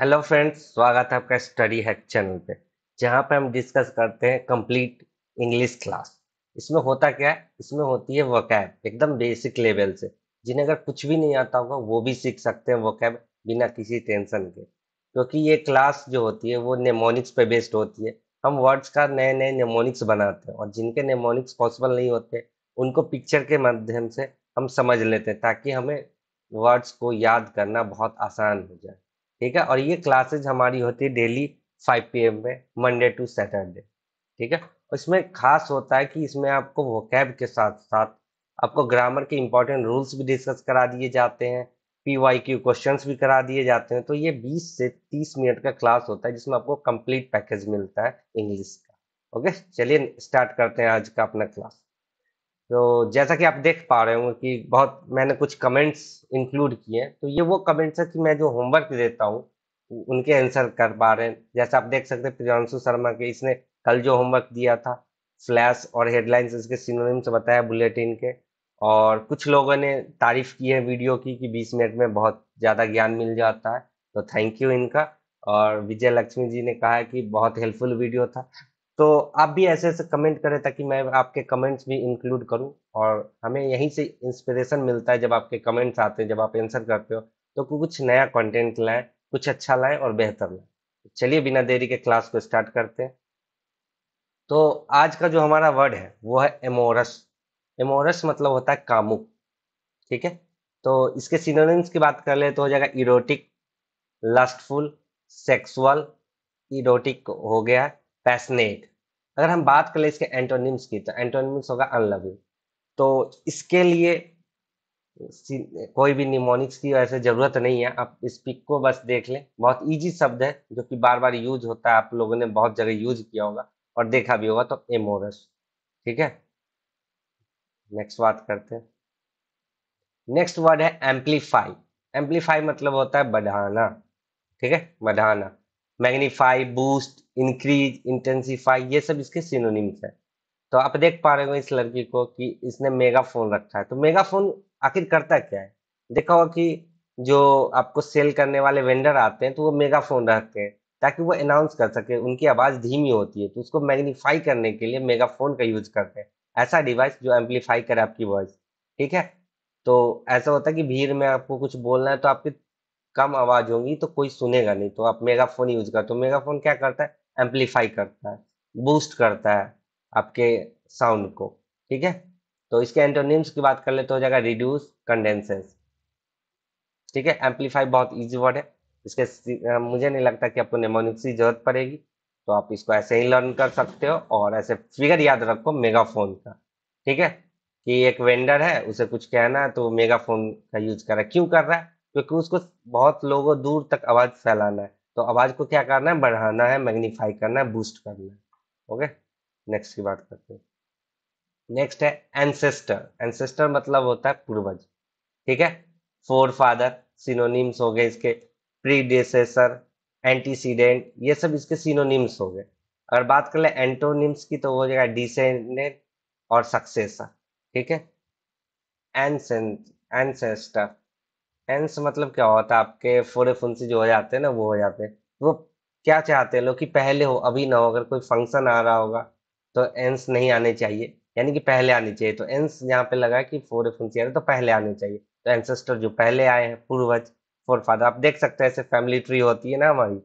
hello friends स्वागत है आपका स्टडी हैक चैनल पे जहाँ पे हम डिस्कस करते हैं कंप्लीट इंग्लिश क्लास इसमें होता क्या है इसमें होती है वकैब एकदम बेसिक लेवल से जिन्हें अगर कुछ भी नहीं आता होगा वो भी सीख सकते हैं वकैब बिना किसी टेंशन के क्योंकि ये क्लास जो होती है वो नेमोनिक्स पे बेस्ड होती है हम वर्ड्स का नए नए नेमोनिक्स बनाते हैं और जिनके नेमोनिक्स पॉसिबल नहीं होते उनको पिक्चर के माध्यम से हम समझ लेते हैं ताकि हमें वर्ड्स को याद करना बहुत आसान हो जाए ठीक है और ये क्लासेज हमारी होती है डेली 5 एम में मंडे टू सैटरडे ठीक है इसमें खास होता है कि इसमें आपको वोकैब के साथ साथ आपको ग्रामर के इंपॉर्टेंट रूल्स भी डिस्कस करा दिए जाते हैं पी वाई क्यू क्वेश्चन भी करा दिए जाते हैं तो ये 20 से 30 मिनट का क्लास होता है जिसमें आपको कंप्लीट पैकेज मिलता है इंग्लिश का ओके चलिए स्टार्ट करते हैं आज का अपना क्लास तो जैसा कि आप देख पा रहे होंगे कि बहुत मैंने कुछ कमेंट्स इंक्लूड किए हैं तो ये वो कमेंट्स है कि मैं जो होमवर्क देता हूँ उनके आंसर कर पा रहे हैं जैसे आप देख सकते हैं प्रियांशु शर्मा के इसने कल जो होमवर्क दिया था फ्लैश और हेडलाइंस इसके सिनोनिम्स बताया बुलेटिन के और कुछ लोगों ने तारीफ की है वीडियो की कि 20 मिनट में बहुत ज़्यादा ज्ञान मिल जाता है तो थैंक यू इनका और विजय लक्ष्मी जी ने कहा है कि बहुत हेल्पफुल वीडियो था तो आप भी ऐसे ऐसे कमेंट करें ताकि मैं आपके कमेंट्स भी इंक्लूड करूं और हमें यहीं से इंस्पिरेशन मिलता है जब आपके कमेंट्स आते हैं जब आप आंसर करते हो तो कुछ नया कंटेंट लाएं कुछ अच्छा लाएं और बेहतर लाएं चलिए बिना देरी के क्लास को स्टार्ट करते हैं तो आज का जो हमारा वर्ड है वो है एमोरस एमोरस मतलब होता है कामुक ठीक है तो इसके सिनोनिम्स की बात कर ले तो हो जाएगा इरोटिक लस्टफुल सेक्सुअल इरोटिक हो गया पैसनेट अगर हम बात करें इसके एंटोनिम्स की तो एंटोनिम्स होगा अनलविंग तो इसके लिए कोई भी निमोनिक्स की वैसे ज़रूरत नहीं है आप इस पिक को बस देख लें बहुत इजी शब्द है जो कि बार बार यूज होता है आप लोगों ने बहुत जगह यूज किया होगा और देखा भी होगा तो एमोरस ठीक है नेक्स्ट बात करते हैं नेक्स्ट वर्ड है एम्पलीफाई एम्पलीफाई मतलब होता है बढ़ाना ठीक है बढ़ाना मैग्नीफाई बूस्ट इंक्रीज इंटेंसीफाई ये सब इसके सिनोनिम्स है तो आप देख पा रहे हो इस लड़की को कि इसने मेगा फोन रखा है तो मेगा फोन आखिर करता क्या है देखा होगा कि जो आपको सेल करने वाले वेंडर आते हैं तो वो मेगा फोन रखते हैं ताकि वो अनाउंस कर सके उनकी आवाज़ धीमी होती है तो उसको मैग्नीफाई करने के लिए मेगा फोन का यूज करते हैं ऐसा डिवाइस जो एम्पलीफाई करे आपकी वॉइस ठीक है तो ऐसा होता है कि भीड़ में आपको कुछ बोलना है तो आपकी कम आवाज होगी तो कोई सुनेगा नहीं तो आप मेगाफोन यूज करते हो मेगाफोन क्या करता है एम्पलीफाई करता है बूस्ट करता है आपके साउंड को ठीक है तो इसके एंटोनिम्स की बात कर ले तो हो जाएगा रिड्यूस कंडेंसेस ठीक है एम्पलीफाई बहुत इजी वर्ड है इसके मुझे नहीं लगता कि आपको नेमोनिक्स की जरूरत पड़ेगी तो आप इसको ऐसे ही लर्न कर सकते हो और ऐसे फिगर याद रखो मेगाफोन का ठीक है कि एक वेंडर है उसे कुछ कहना है तो मेगाफोन का यूज कर रहा है क्यों कर रहा है क्योंकि उसको बहुत लोगों दूर तक आवाज फैलाना है तो आवाज को क्या करना है बढ़ाना है मैग्निफाई करना है बूस्ट करना है ओके नेक्स्ट की बात करते हैं नेक्स्ट है एंसेस्टर एंसेस्टर मतलब होता है पूर्वज ठीक है फोर फादर सिनोनिम्स हो गए इसके प्रीडेसेसर एंटीसीडेंट ये सब इसके सिनोनिम्स हो गए अगर बात कर ले एंटोनिम्स की तो वो जगह डिसेंडेंट और सक्सेसर ठीक है एंसेस्टर एंस मतलब क्या होता है आपके फोरे फुंसी जो हो जाते हैं ना वो हो जाते हैं वो क्या चाहते हैं लोग कि पहले हो अभी ना हो अगर कोई फंक्शन आ रहा होगा तो एंस नहीं आने चाहिए यानी कि पहले आने चाहिए तो एंस यहाँ पे लगा कि फोरे फुंसी आ रहे तो पहले आने चाहिए तो एंसेस्टर जो पहले आए हैं पूर्वज फोर फादर आप देख सकते हैं ऐसे फैमिली ट्री होती है ना हमारी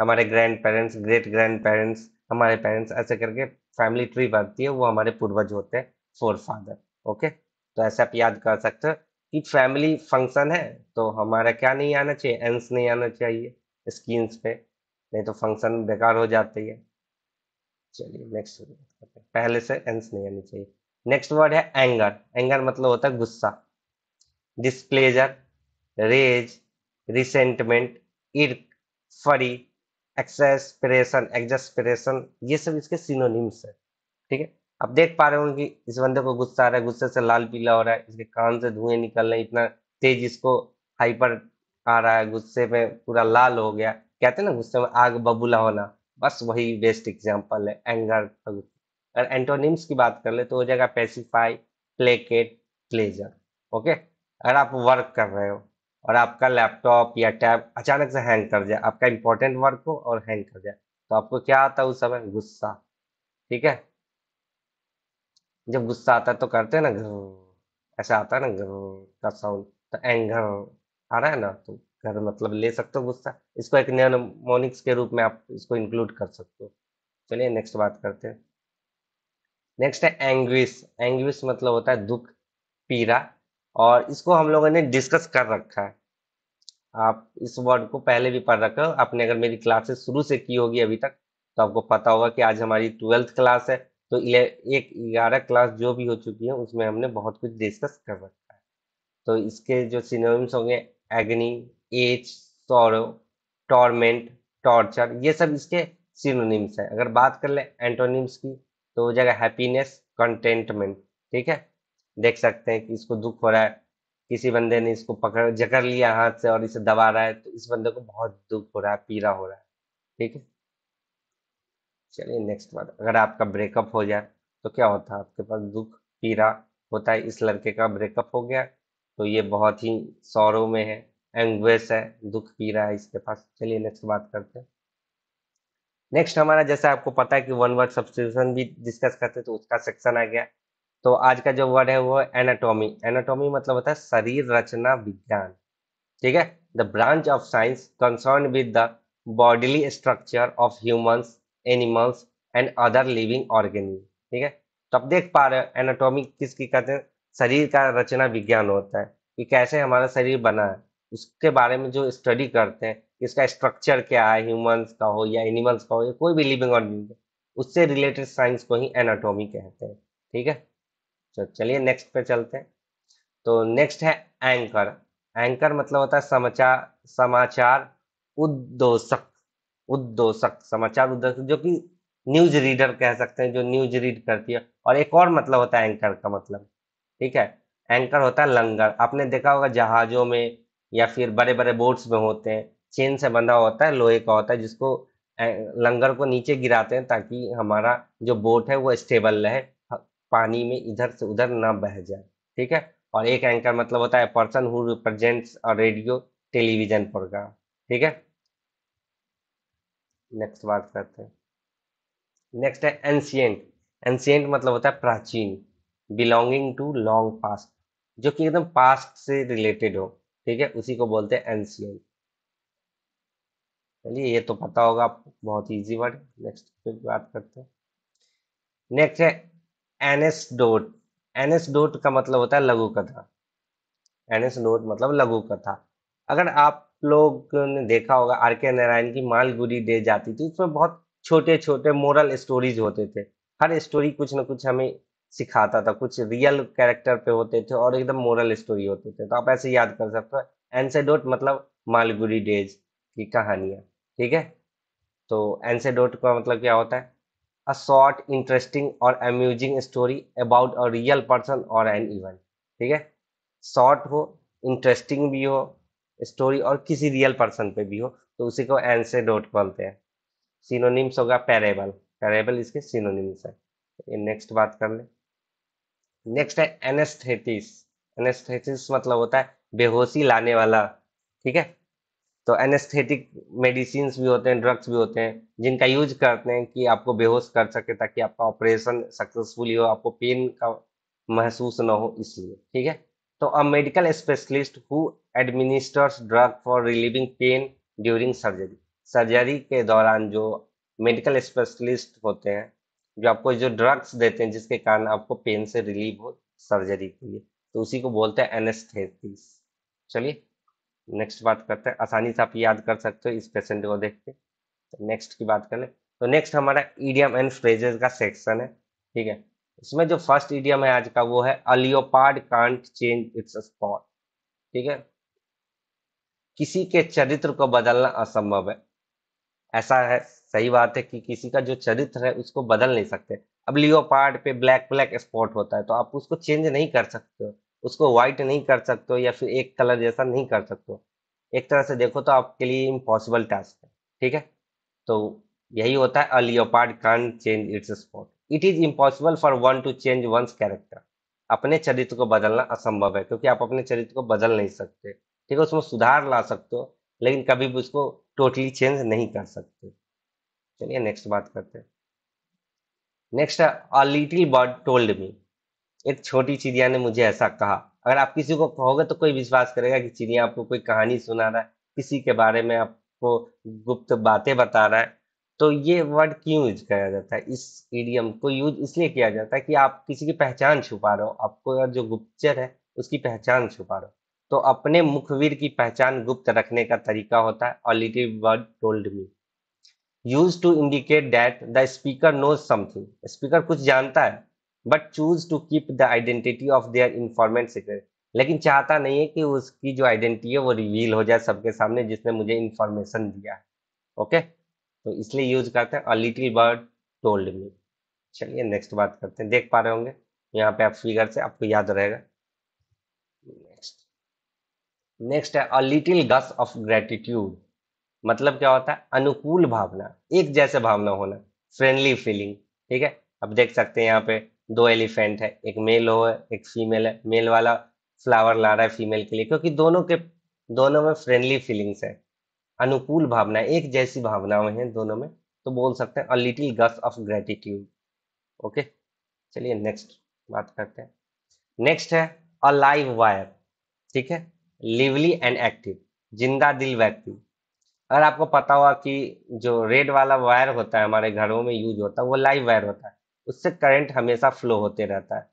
हमारे grandparents great grandparents हमारे पेरेंट्स ऐसे करके फैमिली ट्री बनती है वो हमारे पूर्वज होते हैं फोर फादर ओके तो ऐसे आप याद कर सकते हो कि फैमिली फंक्शन है तो हमारा क्या नहीं आना चाहिए एंस नहीं आना चाहिए स्क्रीन पे नहीं तो फंक्शन बेकार हो जाती है चलिए नेक्स्ट पहले से एंस नहीं आनी चाहिए नेक्स्ट वर्ड है एंगर एंगर मतलब होता है गुस्सा डिस्प्लेजर रेज रिसेंटमेंट इर्क फरी एक्सेस्परेशन एग्जस्परेशन ये सब इसके सिनोनिम्स है ठीक है आप देख पा रहे होंगे इस बंदे को गुस्सा आ रहा है गुस्से से लाल पीला हो रहा है इसके कान से धुएं निकल रहे इतना तेज इसको हाइपर आ रहा है गुस्से में पूरा लाल हो गया कहते हैं ना गुस्से में आग बबूला होना बस वही बेस्ट एग्जाम्पल है एंगर अगर एंटोनिम्स की बात कर ले तो हो जाएगा पेसिफाई प्लेकेट प्लेजर ओके अगर आप वर्क कर रहे हो और आपका लैपटॉप या टैब अचानक से हैंग कर जाए आपका इंपॉर्टेंट वर्क हो और हैंग कर जाए तो आपको क्या आता है उस समय गुस्सा ठीक है जब गुस्सा आता है तो करते हैं ना घर ऐसा आता है ना घर का साउंड तो एंगर आ रहा है ना तो घर मतलब ले सकते हो गुस्सा इसको एक नियमोनिक्स के रूप में आप इसको इंक्लूड कर सकते हो चलिए नेक्स्ट बात करते हैं नेक्स्ट है एंग्विस एंग्विस मतलब होता है दुख पीड़ा और इसको हम लोगों ने डिस्कस कर रखा है आप इस वर्ड को पहले भी पढ़ रखे हो आपने अगर मेरी क्लासेस शुरू से की होगी अभी तक तो आपको पता होगा कि आज हमारी ट्वेल्थ क्लास है तो ये एक ग्यारह क्लास जो भी हो चुकी है उसमें हमने बहुत कुछ डिस्कस कर रखा है तो इसके जो सिनोनिम्स होंगे एग्नि एज सौरव टॉर्मेंट टॉर्चर ये सब इसके सिनोनिम्स है अगर बात कर ले एंटोनिम्स की तो हो जाएगा हैप्पीनेस कंटेंटमेंट ठीक है देख सकते हैं कि इसको दुख हो रहा है किसी बंदे ने इसको पकड़ जकड़ लिया हाथ से और इसे दबा रहा है तो इस बंदे को बहुत दुख हो रहा है पीड़ा हो रहा है ठीक है चलिए नेक्स्ट बात अगर आपका ब्रेकअप हो जाए तो क्या होता है आपके पास दुख पीड़ा होता है इस लड़के का ब्रेकअप हो गया तो ये बहुत ही सौरव में है एंग्वेस है दुख पीड़ा है इसके पास चलिए नेक्स्ट बात करते हैं नेक्स्ट हमारा जैसा आपको पता है कि वन वर्ड सब्सटीट्यूशन भी डिस्कस करते तो उसका सेक्शन आ गया तो आज का जो वर्ड है वो एनाटॉमी एनाटॉमी मतलब होता है शरीर रचना विज्ञान ठीक है the branch of science concern with the bodily structure of humans animals and other living organisms ठीक है तो आप देख पा रहे हो एनाटॉमी किसकी कहते हैं शरीर का रचना विज्ञान होता है कि कैसे हमारा शरीर बना है उसके बारे में जो स्टडी करते हैं इसका स्ट्रक्चर क्या है ह्यूमंस का हो या एनिमल्स का हो या कोई भी लिविंग ऑर्गेनिज उससे रिलेटेड साइंस को ही एनाटोमी कहते हैं ठीक है तो चलिए नेक्स्ट पे चलते हैं तो नेक्स्ट है एंकर एंकर मतलब होता है समाचार समाचार उद्दोषक उद्दोषक समाचार उद्दोषक जो कि न्यूज रीडर कह सकते हैं जो न्यूज रीड करती है और एक और मतलब होता है एंकर का मतलब ठीक है एंकर होता है लंगर आपने देखा होगा जहाजों में या फिर बड़े बड़े बोट्स में होते हैं चेन से बंधा होता है लोहे का होता है जिसको लंगर को नीचे गिराते हैं ताकि हमारा जो बोट है वो स्टेबल रहे पानी में इधर से उधर ना बह जाए ठीक है और एक एंकर मतलब होता है person who represents a radio television program ठीक है नेक्स्ट बात करते हैं नेक्स्ट है एंशियंट एंशियंट मतलब होता है प्राचीन बिलोंगिंग टू लॉन्ग पास्ट जो कि एकदम पास्ट से रिलेटेड हो ठीक है उसी को बोलते हैं एंशियंट चलिए ये तो पता होगा आपको बहुत इजी वर्ड नेक्स्ट पे बात करते हैं नेक्स्ट है डोट एनेसडोट डोट का मतलब होता है लघु कथा डोट मतलब लघु कथा अगर आप लोग ने देखा होगा आर के नारायण की मालगुरी डे जाती थी उसमें बहुत छोटे छोटे मोरल स्टोरीज होते थे हर स्टोरी कुछ ना कुछ हमें सिखाता था कुछ रियल कैरेक्टर पे होते थे और एकदम मोरल स्टोरी होते थे तो आप ऐसे याद कर सकते हो एनसेडोट मतलब मालगुरी डेज की कहानियाँ ठीक है तो एनसेडोट का मतलब क्या होता है अ शॉर्ट इंटरेस्टिंग और amusing story about a real person और एन इवेंट ठीक है शॉर्ट हो इंटरेस्टिंग भी हो स्टोरी और किसी रियल पर्सन पे भी हो तो उसी को एनसे डोट बोलते हैं सिनोनिम्स होगा पैरेबल पैरेबल इसके सिनोनिम्स है ये नेक्स्ट बात कर ले नेक्स्ट है एनेस्थेटिस एनेस्थेटिस मतलब होता है बेहोशी लाने वाला ठीक है तो एनेस्थेटिक मेडिसिन भी होते हैं ड्रग्स भी होते हैं जिनका यूज करते हैं कि आपको बेहोश कर सके ताकि आपका ऑपरेशन सक्सेसफुली हो आपको पेन का महसूस ना हो इसलिए ठीक है तो a medical specialist who administers drug for relieving pain during surgery surgery के दौरान जो मेडिकल स्पेशलिस्ट होते हैं जो आपको जो ड्रग्स देते हैं जिसके कारण आपको पेन से रिलीव हो सर्जरी के लिए तो उसी को बोलते हैं एनेस्थेटिस चलिए नेक्स्ट बात करते हैं आसानी से आप याद कर सकते हो इस पेशेंट को देख के तो नेक्स्ट की बात कर ले तो नेक्स्ट हमारा ईडियम एंड फ्रेजेस का सेक्शन है ठीक है इसमें जो फर्स्ट ईडियम है आज का वो है a leopard can't change its spot ठीक है किसी के चरित्र को बदलना असंभव है ऐसा है सही बात है कि किसी का जो चरित्र है उसको बदल नहीं सकते अब लियो पार्ट पे ब्लैक ब्लैक स्पॉट होता है तो आप उसको चेंज नहीं कर सकते हो उसको व्हाइट नहीं कर सकते हो या फिर एक कलर जैसा नहीं कर सकते हो एक तरह से देखो तो आपके लिए इम्पॉसिबल टास्क है ठीक है तो यही होता है a leopard can change its spot it is impossible for one to change one's character अपने चरित्र को बदलना असंभव है क्योंकि आप अपने चरित्र को बदल नहीं सकते ठीक है उसमें सुधार ला सकते हो लेकिन कभी भी उसको टोटली चेंज नहीं कर सकते चलिए नेक्स्ट बात करते हैं next a little bird told me एक छोटी चिड़िया ने मुझे ऐसा कहा अगर आप किसी को कहोगे तो कोई विश्वास करेगा कि चिड़िया आपको कोई कहानी सुना रहा है किसी के बारे में आपको गुप्त बातें बता रहा है तो ये वर्ड क्यों यूज किया जाता है इस ईडियम को यूज इसलिए किया जाता है कि आप किसी की पहचान छुपा रहे हो आपको जो गुप्तचर है उसकी पहचान छुपा रहे हो तो अपने मुखबिर की पहचान गुप्त रखने का तरीका होता है और little word told me use to indicate that the speaker knows something speaker कुछ जानता है but choose to keep the identity of their informant secret लेकिन चाहता नहीं है कि उसकी जो आइडेंटिटी है वो रिवील हो जाए सबके सामने जिसने मुझे इंफॉर्मेशन दिया है ओके तो इसलिए यूज करते हैं a little bird told me चलिए नेक्स्ट बात करते हैं देख पा रहे होंगे यहाँ पे आप फिगर से आपको याद रहेगा नेक्स्ट नेक्स्ट है a little gush of gratitude मतलब क्या होता है अनुकूल भावना एक जैसे भावना होना फ्रेंडली फीलिंग ठीक है अब देख सकते हैं यहाँ पे दो एलिफेंट है एक मेल हो एक फीमेल है मेल वाला फ्लावर ला रहा है फीमेल के लिए क्योंकि दोनों के दोनों में फ्रेंडली फीलिंग्स है अनुकूल भावना एक जैसी भावनाएं हैं दोनों में तो बोल सकते हैं a little gush of gratitude okay चलिए नेक्स्ट बात करते हैं नेक्स्ट है अ लाइव वायर ठीक है लिवली एंड एक्टिव जिंदा दिल व्यक्ति अगर आपको पता हुआ कि जो रेड वाला वायर होता है हमारे घरों में यूज होता है वो लाइव वायर होता है उससे करंट हमेशा फ्लो होते रहता है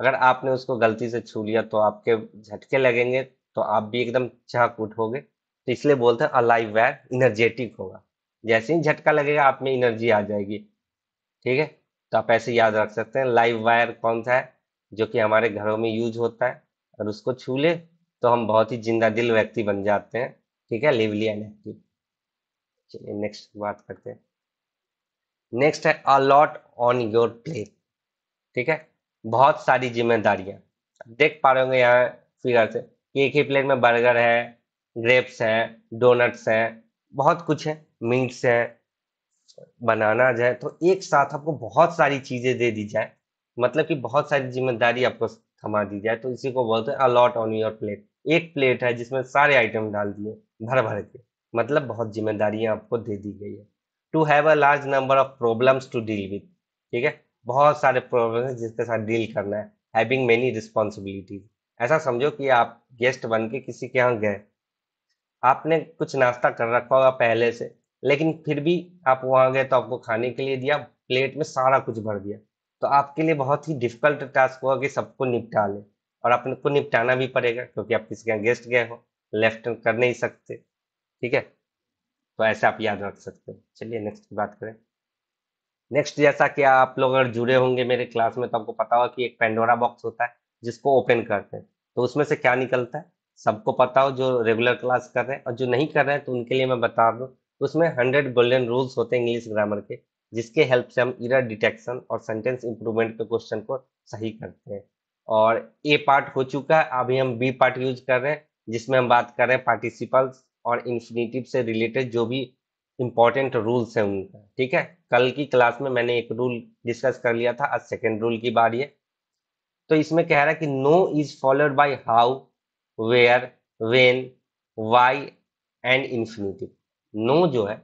अगर आपने उसको गलती से छू लिया तो आपके झटके लगेंगे तो आप भी एकदम चाक उठोगे तो इसलिए बोलते हैं अलाइव वायर इनर्जेटिक होगा जैसे ही झटका लगेगा आप में इनर्जी आ जाएगी ठीक है तो आप ऐसे याद रख सकते हैं लाइव वायर कौन सा है जो कि हमारे घरों में यूज होता है और उसको छू ले तो हम बहुत ही जिंदा दिल व्यक्ति बन जाते हैं ठीक है लिवली एंड एक्टिव चलिए नेक्स्ट बात करते हैं नेक्स्ट है अलॉट ऑन योर प्लेट ठीक है बहुत सारी जिम्मेदारियां देख पा रहे होंगे यहाँ फिगर से एक ही प्लेट में बर्गर है ग्रेप्स हैं डोनट्स हैं बहुत कुछ है मीट्स हैं बनाना है तो एक साथ आपको बहुत सारी चीज़ें दे दी जाए मतलब कि बहुत सारी जिम्मेदारी आपको थमा दी जाए तो इसी को बोलते हैं अलॉट ऑन योर प्लेट एक प्लेट है जिसमें सारे आइटम डाल दिए भर भर के मतलब बहुत जिम्मेदारियां आपको दे दी गई है to have a large number of problems to deal with ठीक है बहुत सारे प्रॉब्लम है जिसके साथ डील करना है हैविंग मेनी रिस्पॉन्सिबिलिटीज ऐसा समझो कि आप गेस्ट बन के किसी के यहाँ गए आपने कुछ नाश्ता कर रखा होगा पहले से लेकिन फिर भी आप वहाँ गए तो आपको खाने के लिए दिया प्लेट में सारा कुछ भर दिया तो आपके लिए बहुत ही डिफिकल्ट टास्क हुआ कि सबको निपटा लें और अपने को निपटाना भी पड़ेगा क्योंकि आप किसी के गेस्ट गए हो लेफ्ट कर नहीं सकते ठीक है तो ऐसे आप याद रख सकते हो चलिए नेक्स्ट की बात करें नेक्स्ट जैसा कि आप लोग अगर जुड़े होंगे मेरे क्लास में तो आपको पता होगा कि एक पेंडोरा बॉक्स होता है जिसको ओपन करते हैं तो उसमें से क्या निकलता है सबको पता हो जो रेगुलर क्लास कर रहे हैं और जो नहीं कर रहे हैं तो उनके लिए मैं बता दूँ उसमें हंड्रेड गोल्डन रूल्स होते हैं इंग्लिश ग्रामर के जिसके हेल्प से हम इरर डिटेक्शन और सेंटेंस इंप्रूवमेंट के क्वेश्चन को सही करते हैं और ए पार्ट हो चुका है अभी हम बी पार्ट यूज कर रहे हैं जिसमें हम बात कर रहे हैं पार्टिसिपल्स और इन्फिनेटिव से रिलेटेड जो भी इम्पॉर्टेंट रूल्स हैं उनका ठीक है कल की क्लास में मैंने एक रूल डिस्कस कर लिया था आज सेकेंड रूल की बारी है तो इसमें कह रहा है कि know is followed by how where when why and infinitive know जो है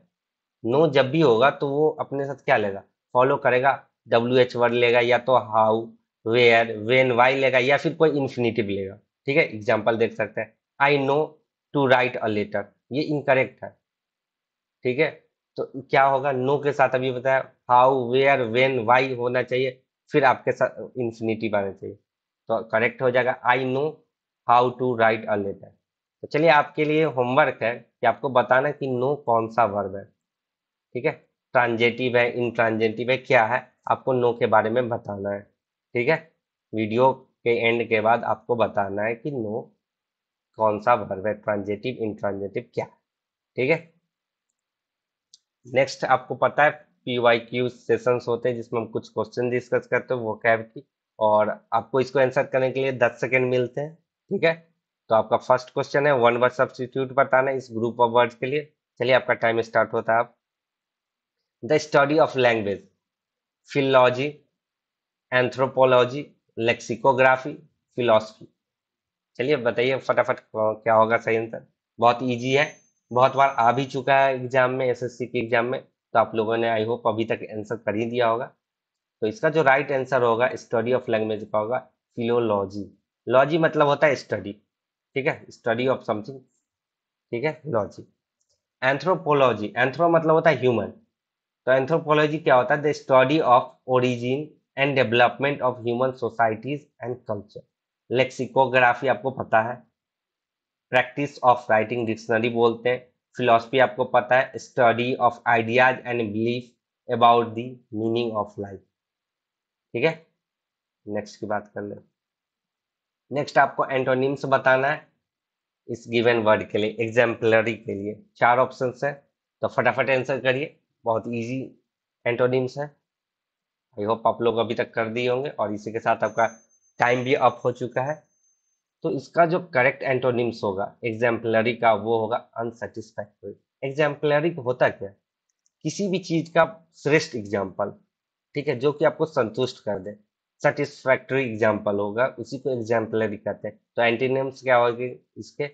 नो जब भी होगा तो वो अपने साथ क्या लेगा फॉलो करेगा डब्ल्यू एच वर्ड लेगा या तो हाउ वेयर वेन वाई लेगा या फिर कोई इन्फिनेटिव लेगा ठीक है एग्जाम्पल देख सकते हैं I know to write a letter ये इनकरेक्ट है ठीक है तो क्या होगा नो के साथ अभी बताया हाउ वेयर वेन वाई होना चाहिए फिर आपके साथ इन्फिनेटिव आना चाहिए तो करेक्ट हो जाएगा I know how to write a letter तो चलिए आपके लिए होमवर्क है कि आपको बताना कि नो कौन सा वर्ब है ठीक है ट्रांजेटिव है इनट्रांजेटिव है क्या है आपको नो के बारे में बताना है ठीक है वीडियो के एंड के बाद आपको बताना है कि नो कौन सा वर्ब है ट्रांजेटिव इंट्रांजेटिव क्या ठीक है नेक्स्ट आपको पता है पी वाई क्यू सेशंस होते हैं जिसमें हम कुछ क्वेश्चन डिस्कस करते हैं वो कैब की और आपको इसको आंसर करने के लिए दस सेकेंड मिलते हैं ठीक है तो आपका फर्स्ट क्वेश्चन है वन वर्ड सब्सटीट्यूट बताना इस ग्रुप ऑफ वर्ड्स के लिए चलिए आपका टाइम स्टार्ट होता है आप the study of language philology anthropology lexicography philosophy चलिए बताइए फटाफट क्या होगा सही आंसर बहुत ईजी है बहुत बार आ भी चुका है एग्जाम में एसएससी के एग्जाम में तो आप लोगों ने आई होप अभी तक आंसर कर ही दिया होगा तो इसका जो राइट आंसर होगा स्टडी ऑफ लैंग्वेज का होगा फिलोलॉजी लॉजी मतलब होता है स्टडी ठीक है स्टडी ऑफ समथिंग ठीक है लॉजी एंथ्रोपोलॉजी एंथ्रो मतलब होता है ह्यूमन तो एंथ्रोपोलॉजी क्या होता है the study of origin and development of human societies and culture lexicography आपको पता है प्रैक्टिस ऑफ राइटिंग डिक्शनरी बोलते हैं फिलोसफी आपको पता है study of ideas and belief about the meaning of life ठीक है नेक्स्ट की बात कर ले नेक्स्ट आपको एंटोनिम्स बताना है इस गिवन वर्ड के लिए एग्जाम्पलरी के लिए चार ऑप्शन है तो फटाफट आंसर करिए बहुत इजी एंटोनिम्स है आई होप आप लोग अभी तक कर दिए होंगे और इसी के साथ आपका टाइम भी अप हो चुका है तो इसका जो करेक्ट एंटोनिम्स होगा एग्जाम्पलरी का वो होगा अनसेटिस्फैक्ट्री एग्जाम्पलरी होता क्या किसी भी चीज का श्रेष्ठ एग्जाम्पल ठीक है जो कि आपको संतुष्ट कर दे सेटिस्फैक्ट्री एग्जाम्पल होगा उसी को एग्जाम्पलरी कहते हैं तो एंटोनिम्स क्या होगी इसके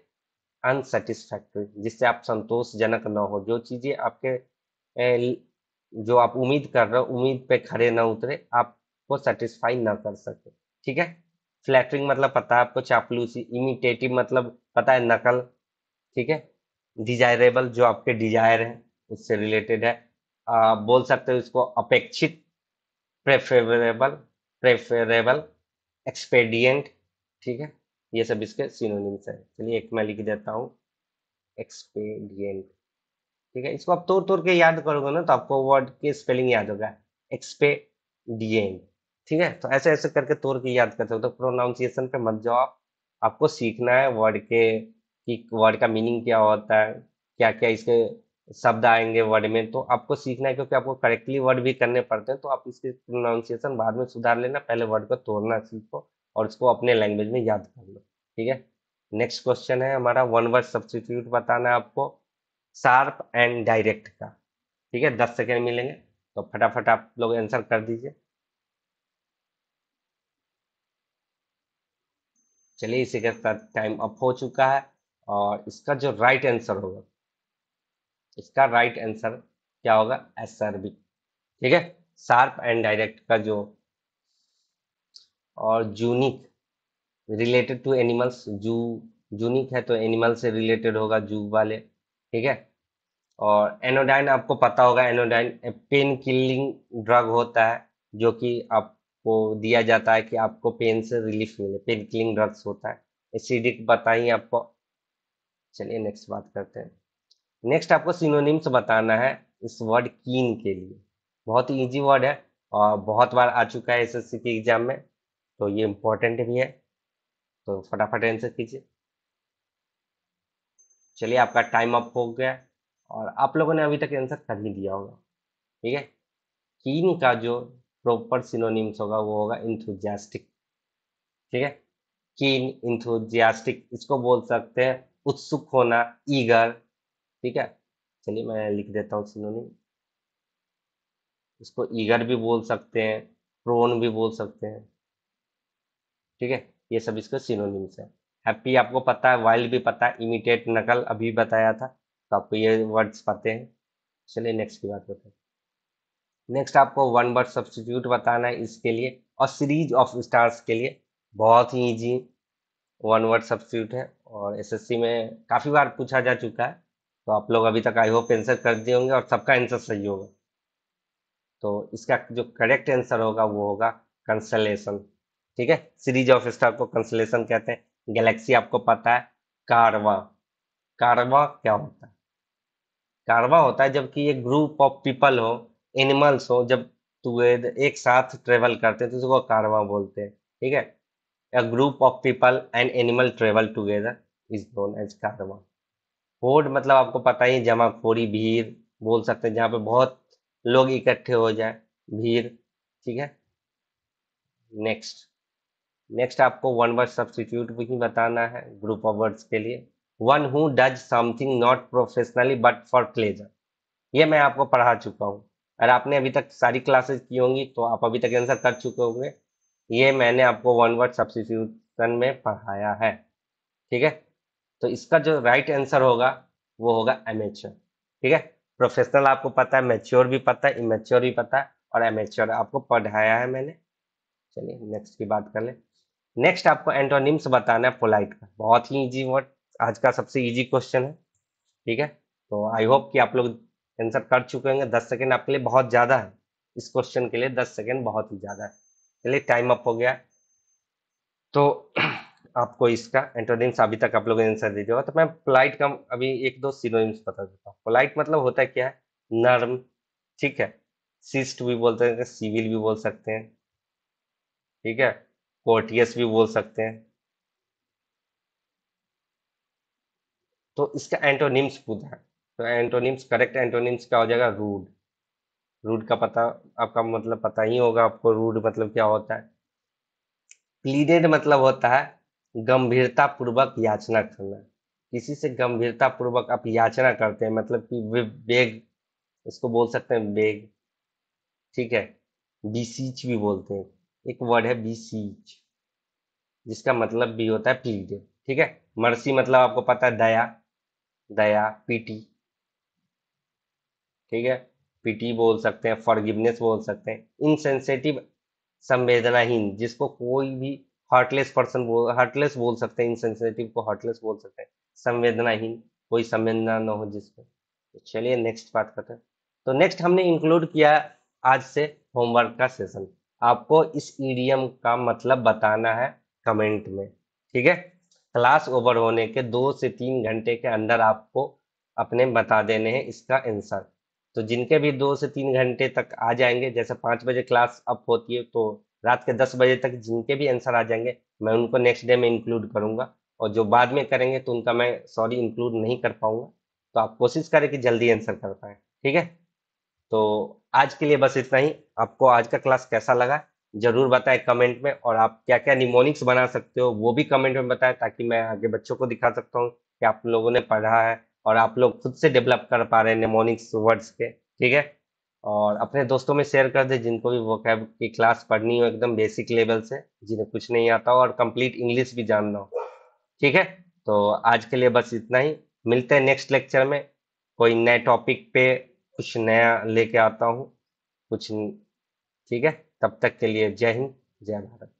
अनसेटिस्फैक्ट्री जिससे आप संतोषजनक ना हो जो चीज़ें आपके जो आप उम्मीद कर रहे हो उम्मीद पे खड़े ना उतरे आपको सेटिस्फाई ना कर सके ठीक है फ्लैटरिंग मतलब पता है आपको चापलूसी इमिटेटिव मतलब पता है नकल ठीक है डिजायरेबल जो आपके डिजायर है उससे रिलेटेड है आ, बोल सकते हो इसको अपेक्षित प्रेफरेबल प्रेफरेबल एक्सपेडियंट ठीक है ये सब इसके सिनोनिम्स है चलिए एक मैं लिख देता हूँ एक्सपेडियंट ठीक है इसको आप तोड़ तोड़ के याद करोगे ना तो आपको वर्ड की स्पेलिंग याद होगा एक्सपेडिएंट ठीक है तो ऐसे ऐसे करके तोड़ के याद करते हो तो प्रोनाउंसिएशन पे मत जाओ आप आपको सीखना है वर्ड के कि वर्ड का मीनिंग क्या होता है क्या क्या इसके शब्द आएंगे वर्ड में तो आपको सीखना है क्योंकि आपको करेक्टली वर्ड भी करने पड़ते हैं तो आप इसके प्रोनाउंसिएशन बाद में सुधार लेना पहले वर्ड को तोड़ना सीखो और उसको अपने लैंग्वेज में याद कर लो ठीक है नेक्स्ट क्वेश्चन है हमारा वन वर्ड सब्सटीट्यूट बताना है आपको शार्प एंड डायरेक्ट का ठीक है दस सेकेंड मिलेंगे तो फटाफट आप लोग आंसर कर दीजिए चलिए इसी के साथ टाइम अप हो चुका है और इसका जो राइट आंसर होगा इसका राइट आंसर क्या होगा एस आर बी ठीक है शार्प एंड डायरेक्ट का जो और जूनिक रिलेटेड टू एनिमल्स जू जूनिक है तो एनिमल से रिलेटेड होगा जू वाले ठीक है और एनोडाइन आपको पता होगा एनोडाइन पेन किलिंग ड्रग होता है जो कि आपको दिया जाता है कि आपको पेन से रिलीफ मिले पेन किलिंग ड्रग्स होता है एसिडिक बताइए आपको चलिए नेक्स्ट बात करते हैं नेक्स्ट आपको सिनोनिम्स बताना है इस वर्ड कीन के लिए बहुत ही ईजी वर्ड है और बहुत बार आ चुका है एस के एग्जाम में तो ये इम्पोर्टेंट भी है तो फटाफट आंसर कीजिए चलिए आपका टाइम अप हो गया और आप लोगों ने अभी तक आंसर कर ही दिया होगा ठीक है कीन का जो प्रॉपर सिनोनिम्स होगा वो होगा इंथुजियास्टिक ठीक है कीन इंथुजियास्टिक इसको बोल सकते हैं उत्सुक होना ईगर ठीक है चलिए मैं लिख देता हूँ सिनोनिम इसको ईगर भी बोल सकते हैं प्रोन भी बोल सकते हैं ठीक है ये सब इसके सिनोनिम्स हैं हैप्पी आपको पता है वाइल्ड भी पता है इमिटेट नकल अभी बताया था तो आपको ये वर्ड्स पते हैं चलिए नेक्स्ट की बात करते हैं नेक्स्ट आपको वन वर्ड सब्सटीट्यूट बताना है इसके लिए और सीरीज ऑफ स्टार्स के लिए बहुत ही ईजी वन वर्ड सब्सटीट्यूट है और एसएससी में काफ़ी बार पूछा जा चुका है तो आप लोग अभी तक आई होप आंसर कर दिए होंगे और सबका आंसर सही होगा तो इसका जो करेक्ट आंसर होगा वो होगा कंसलेशन ठीक है सीरीज ऑफ स्टार को कंसलेशन कहते हैं गैलेक्सी आपको पता है कारवा कारवा क्या होता है कारवा होता है जबकि एक ग्रुप ऑफ पीपल हो एनिमल्स हो जब एक साथ ट्रेवल करते हैं तो उसको कारवा बोलते हैं ठीक है a group of people and animal travel together is known as caravan horde मतलब आपको पता ही जमाखोरी भीड़ बोल सकते हैं जहाँ पे बहुत लोग इकट्ठे हो जाए भीड़ ठीक है नेक्स्ट नेक्स्ट आपको वन वर्ड सब्सटीट्यूट भी बताना है ग्रुप ऑफ वर्ड्स के लिए one who does something not professionally but for pleasure ये मैं आपको पढ़ा चुका हूँ अगर आपने अभी तक सारी क्लासेस की होंगी तो आप अभी तक आंसर कर चुके होंगे ये मैंने आपको वन वर्ड सब्सटीट्यूशन में पढ़ाया है ठीक है तो इसका जो राइट आंसर होगा वो होगा एमेच्योर ठीक है प्रोफेशनल आपको पता है मेच्योर भी पता है इमेच्योर भी पता है और एमेच्योर आपको पढ़ाया है मैंने चलिए नेक्स्ट की बात कर लें नेक्स्ट आपको एंटोनिम्स बताना है पोलाइट का बहुत ही इजी वर्ड आज का सबसे इजी क्वेश्चन है ठीक है तो आई होप कि आप लोग आंसर कर चुके होंगे दस सेकेंड आपके लिए बहुत ज़्यादा है इस क्वेश्चन के लिए दस सेकेंड बहुत ही ज़्यादा है चलिए टाइम अप हो गया तो आपको इसका एंटोनिम्स अभी तक आप लोग आंसर दे दिया तो मैं पोलाइट का अभी एक दो सीनोनिम्स बता देता हूँ पोलाइट मतलब होता है क्या है नर्म ठीक है सिस्ट भी बोलते हैं सिविल भी बोल सकते हैं ठीक है कोर्टियस भी बोल सकते हैं तो इसका एंटोनिम्स पूछा है तो एंटोनिम्स करेक्ट एंटोनिम्स क्या हो जाएगा रूड रूड का पता आपका मतलब पता ही होगा आपको रूड मतलब क्या होता है प्लीडेड मतलब होता है गंभीरता पूर्वक याचना करना किसी से गंभीरता पूर्वक आप याचना करते हैं मतलब कि वे बेग इसको बोल सकते हैं बेग ठीक है बीसीच भी बोलते हैं एक वर्ड है बीसीच जिसका मतलब भी होता है प्लीडेड ठीक है मर्सी मतलब आपको पता है दया दया पीटी ठीक है पीटी बोल सकते हैं फॉरगिवनेस बोल सकते हैं इनसेंसेटिव संवेदनाहीन जिसको कोई भी हार्टलेस पर्सन बोल हार्टलेस बोल सकते हैं इनसेंसेटिव को हार्टलेस बोल सकते हैं संवेदनाहीन कोई संवेदना न हो जिसको तो चलिए नेक्स्ट बात करते हैं तो नेक्स्ट हमने इंक्लूड किया आज से होमवर्क का सेशन आपको इस ईडीएम का मतलब बताना है कमेंट में ठीक है क्लास ओवर होने के दो से तीन घंटे के अंदर आपको अपने बता देने हैं इसका आंसर तो जिनके भी दो से तीन घंटे तक आ जाएंगे जैसे पाँच बजे क्लास अप होती है तो रात के दस बजे तक जिनके भी आंसर आ जाएंगे मैं उनको नेक्स्ट डे में इंक्लूड करूंगा और जो बाद में करेंगे तो उनका मैं सॉरी इंक्लूड नहीं कर पाऊंगा तो आप कोशिश करें कि जल्दी आंसर कर पाएँ ठीक है तो आज के लिए बस इतना ही आपको आज का क्लास कैसा लगा जरूर बताएं कमेंट में और आप क्या क्या निमोनिक्स बना सकते हो वो भी कमेंट में बताएं ताकि मैं आगे बच्चों को दिखा सकता हूँ कि आप लोगों ने पढ़ा है और आप लोग खुद से डेवलप कर पा रहे हैं निमोनिक्स वर्ड्स के ठीक है और अपने दोस्तों में शेयर कर दे जिनको भी वोकैब की क्लास पढ़नी हो एकदम बेसिक लेवल से जिन्हें कुछ नहीं आता हो और कंप्लीट इंग्लिश भी जानना हो ठीक है तो आज के लिए बस इतना ही मिलते हैं नेक्स्ट लेक्चर में कोई नए टॉपिक पे कुछ नया लेके आता हूँ कुछ ठीक है तब तक के लिए जय हिंद जय भारत